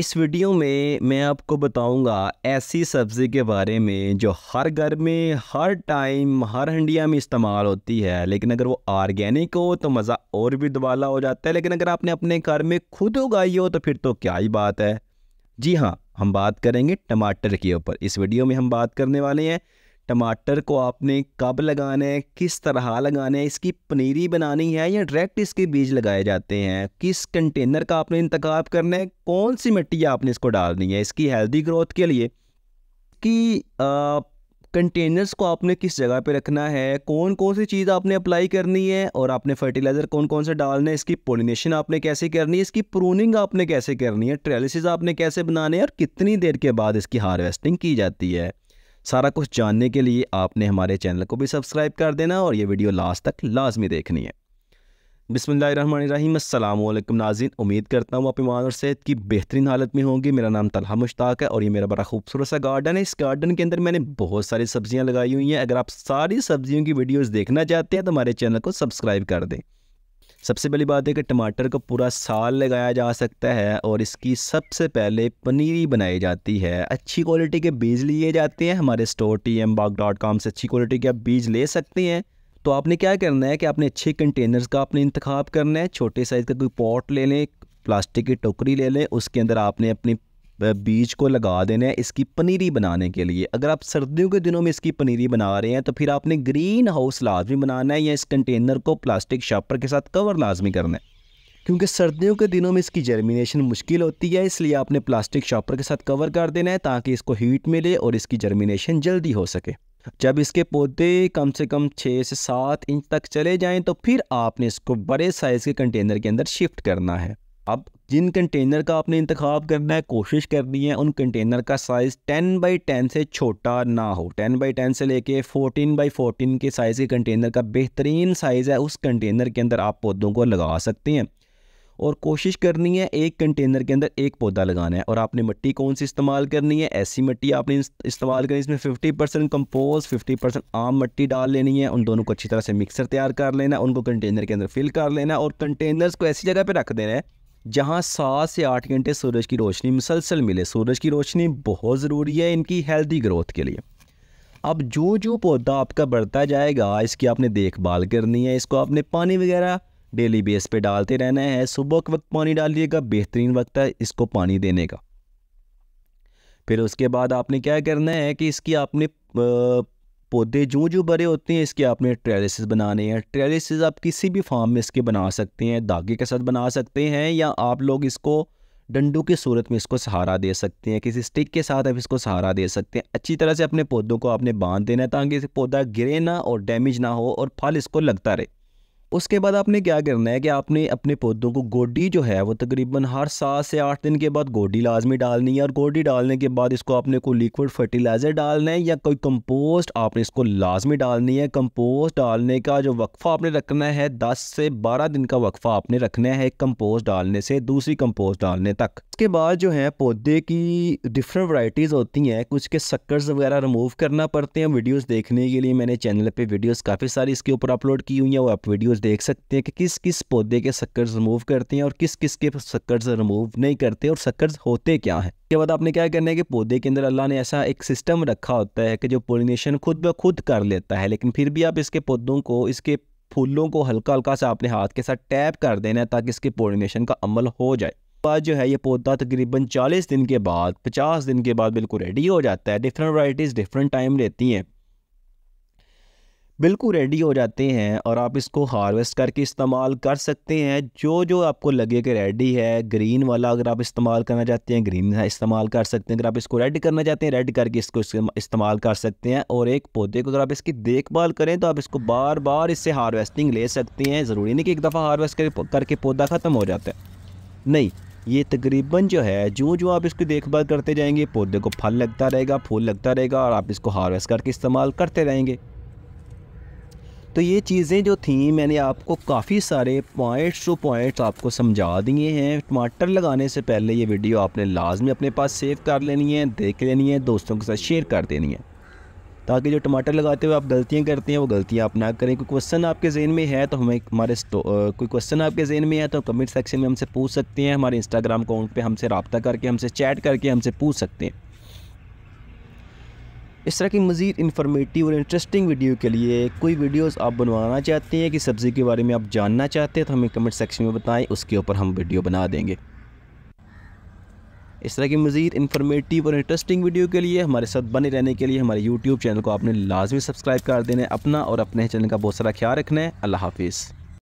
इस वीडियो में मैं आपको बताऊंगा ऐसी सब्ज़ी के बारे में जो हर घर में हर टाइम हर हंडिया में इस्तेमाल होती है लेकिन अगर वो ऑर्गेनिक हो तो मज़ा और भी दुबाला हो जाता है लेकिन अगर आपने अपने घर में खुद उगाई हो तो फिर तो क्या ही बात है जी हाँ हम बात करेंगे टमाटर के ऊपर इस वीडियो में हम बात करने वाले हैं टमाटर को आपने कब लगाना है किस तरह लगाना है इसकी पनीरी बनानी है या डायरेक्ट इसके बीज लगाए जाते हैं किस कंटेनर का आपने इंतखब करना है कौन सी मिट्टी आपने इसको डालनी है इसकी हेल्दी ग्रोथ के लिए कि कंटेनर्स को आपने किस जगह पे रखना है कौन कौन सी चीज़ आपने अप्लाई करनी है और आपने फर्टिलाइज़र कौन कौन से डालना है इसकी पोलिनेशन आपने कैसे करनी है इसकी प्रूनिंग आपने कैसे करनी है ट्रेलिस आपने कैसे बनाने हैं और कितनी देर के बाद इसकी हार्वेस्टिंग की जाती है सारा कुछ जानने के लिए आपने हमारे चैनल को भी सब्सक्राइब कर देना और ये वीडियो लास्ट तक लाजमी देखनी है बिसमीम अल्लाम नाजिन उम्मीद करता हूँ आप ईमान और सेहत की बेहतरीन हालत में होंगी मेरा नाम तलहा मुश्ताक है और ये मेरा बड़ा खूबसूरत सा गार्डन है इस गार्डन के अंदर मैंने बहुत सारी सब्ज़ियाँ लगाई हुई हैं अगर आप सारी सब्ज़ियों की वीडियोज़ देखना चाहते हैं तो हमारे चैनल को सब्सक्राइब कर दें सबसे पहली बात है कि टमाटर का पूरा साल लगाया जा सकता है और इसकी सबसे पहले पनीरी बनाई जाती है अच्छी क्वालिटी के बीज लिए जाते हैं हमारे store T M Bagh dot com से अच्छी क्वालिटी के आप बीज ले सकते हैं तो आपने क्या करना है कि आपने अच्छे कंटेनर्स का आपने इंतख्य करना है छोटे साइज़ का कोई पॉट ले लें प्लास्टिक की टोकरी ले लें उसके अंदर आपने अपनी बीज को लगा देना है इसकी पनीरी बनाने के लिए अगर आप सर्दियों के दिनों में इसकी पनीरी बना रहे हैं तो फिर आपने ग्रीन हाउस लाजमी बनाना है या इस कंटेनर को प्लास्टिक शापर के साथ कवर लाजमी करना है क्योंकि सर्दियों के दिनों में इसकी जर्मिनेशन मुश्किल होती है इसलिए आपने प्लास्टिक शॉपर के साथ कवर कर देना है ताकि इसको हीट मिले और इसकी जर्मिनेशन जल्दी हो सके जब इसके पौधे कम से कम छः से सात इंच तक चले जाएं तो फिर आपने इसको बड़े साइज़ के कंटेनर के अंदर शिफ्ट करना है अब जिन कंटेनर का आपने इंतखब करना है कोशिश करनी है उन कंटेनर का साइज़ टेन बाई टेन से छोटा ना हो टेन बाई टेन से लेके फोर्टीन बाई फोर्टीन के साइज़ के कंटेनर का बेहतरीन साइज़ है उस कंटेनर के अंदर आप पौधों को लगा सकते हैं और कोशिश करनी है एक कंटेनर के अंदर एक पौधा लगाना है और आपने मिट्टी कौन सी इस्तेमाल करनी है ऐसी मिट्टी आपने इस्तेमाल करनी इसमें 50 परसेंट कम्पोज फिफ्टी परसेंट आम मिट्टी डाल लेनी है उन दोनों को अच्छी तरह से मिक्सर तैयार कर लेना उनको कंटेनर के अंदर फिल कर लेना और कंटेनर्स को ऐसी जगह पर रख देना है जहाँ सात से आठ घंटे सूरज की रोशनी मुसलसल मिले सूरज की रोशनी बहुत ज़रूरी है इनकी हेल्दी ग्रोथ के लिए अब जो जो पौधा आपका बढ़ता जाएगा इसकी आपने देखभाल करनी है इसको आपने पानी वगैरह डेली बेस पे डालते रहना है सुबह के वक्त पानी डालिएगा बेहतरीन वक्त है इसको पानी देने का फिर उसके बाद आपने क्या करना है कि इसकी आपने पौधे जो जो बड़े होते हैं इसके आपने ट्रेलिसिस बनाने हैं ट्रेलिसिस आप किसी भी फार्म में इसके बना सकते हैं धागे के साथ बना सकते हैं या आप लोग इसको डंडू की सूरत में इसको सहारा दे सकते हैं किसी स्टिक के साथ आप इसको सहारा दे सकते हैं अच्छी तरह से अपने पौधों को आपने बांध देना है ताकि पौधा गिरे ना और डैमेज ना हो और फल इसको लगता रहे उसके बाद आपने क्या करना है कि आपने अपने पौधों को गोडी जो है वो तकरीबन हर सात से आठ दिन के बाद गोडी लाजमी डालनी है और गोडी डालने के बाद इसको आपने कोई लिक्विड फर्टिलाइज़र डालना है या कोई कंपोस्ट आपने इसको लाजमी डालनी है कंपोस्ट डालने का जो वक्फा आपने रखना है दस से बारह दिन का वक्फा आपने रखना है एक कंपोस्ट डालने से दूसरी कंपोस्ट डालने तक इसके बाद जो है पौधे की डिफरेंट वराइटीज़ होती हैं कुछ के सक्कर्स वगैरह रिमूव करना पड़ते हैं वीडियोज़ देखने के लिए मैंने चैनल पर वीडियोज़ काफ़ी सारी इसके ऊपर अपलोड की हुई हैं वो आप वीडियोज़ देख सकते हैं कि किस किस पौधे के शक्कर रिमूव करते हैं और किस किस के शक्कर रिमूव नहीं करते और शक्कर होते क्या हैं इसके बाद आपने क्या करना है कि पौधे के अंदर अल्लाह ने ऐसा एक सिस्टम रखा होता है कि जो पोलिनेशन खुद ब खुद कर लेता है लेकिन फिर भी आप इसके पौधों को इसके फूलों को हल्का हल्का सा अपने हाथ के साथ टैप कर देना है ताकि इसके पोलिनेशन का अमल हो जाए बाद जो है ये पौधा तकरीबन 40 दिन के बाद 50 दिन के बाद बिल्कुल रेडी हो जाता है डिफरेंट वराइटीज़ डिफरेंट टाइम लेती हैं बिल्कुल रेडी हो जाते हैं और आप इसको हार्वेस्ट करके इस्तेमाल कर सकते हैं जो जो आपको लगे कि रेडी है ग्रीन वाला अगर आप इस्तेमाल करना चाहते हैं ग्रीन इस्तेमाल कर सकते हैं अगर आप इसको रेड करना चाहते हैं रेड करके इसको इस्तेमाल कर सकते हैं और एक पौधे को अगर आप इसकी देखभाल करें तो आप इसको बार बार इससे हारवेस्टिंग ले सकते हैं ज़रूरी नहीं कि एक दफ़ा हारवेस्ट करके पौधा ख़त्म हो जाता है नहीं ये तकरीबन जो है जो जो आप इसकी देखभाल करते जाएंगे पौधे को फल लगता रहेगा फूल लगता रहेगा और आप इसको हारवेस्ट करके इस्तेमाल करते रहेंगे तो ये चीज़ें जो थी मैंने आपको काफ़ी सारे पॉइंट्स टू पॉइंट्स आपको समझा दिए हैं टमाटर लगाने से पहले ये वीडियो आपने लाजमी अपने पास सेव कर लेनी है देख लेनी है दोस्तों के साथ शेयर कर देनी है ताकि जो टमाटर लगाते हुए आप गलतियाँ करते हैं वो गलतियाँ आप ना करें कोई क्वेश्चन आपके ज़ेन में है तो हमें हमारे कोई क्वेश्चन आपके जेन में है तो कमेंट सेक्शन में हमसे पूछ सकते हैं हमारे इंस्टाग्राम अकाउंट पर हमसे रबता करके हमसे चैट करके हमसे पूछ सकते हैं इस तरह की मज़ीद इन्फॉर्मेटिव और इंटरेस्टिंग वीडियो के लिए कोई वीडियोस आप बनवाना चाहते हैं कि सब्ज़ी के बारे में आप जानना चाहते हैं तो हमें कमेंट सेक्शन में बताएं उसके ऊपर हम वीडियो बना देंगे इस तरह की मज़ीद इन्फॉर्मेटिव और इंटरेस्टिंग वीडियो के लिए हमारे साथ बने रहने के लिए हमारे यूट्यूब चैनल को आपने लाजमी सब्सक्राइब कर देना है अपना और अपने चैनल का बहुत सारा ख्याल रखना है अल्लाह हाफिज़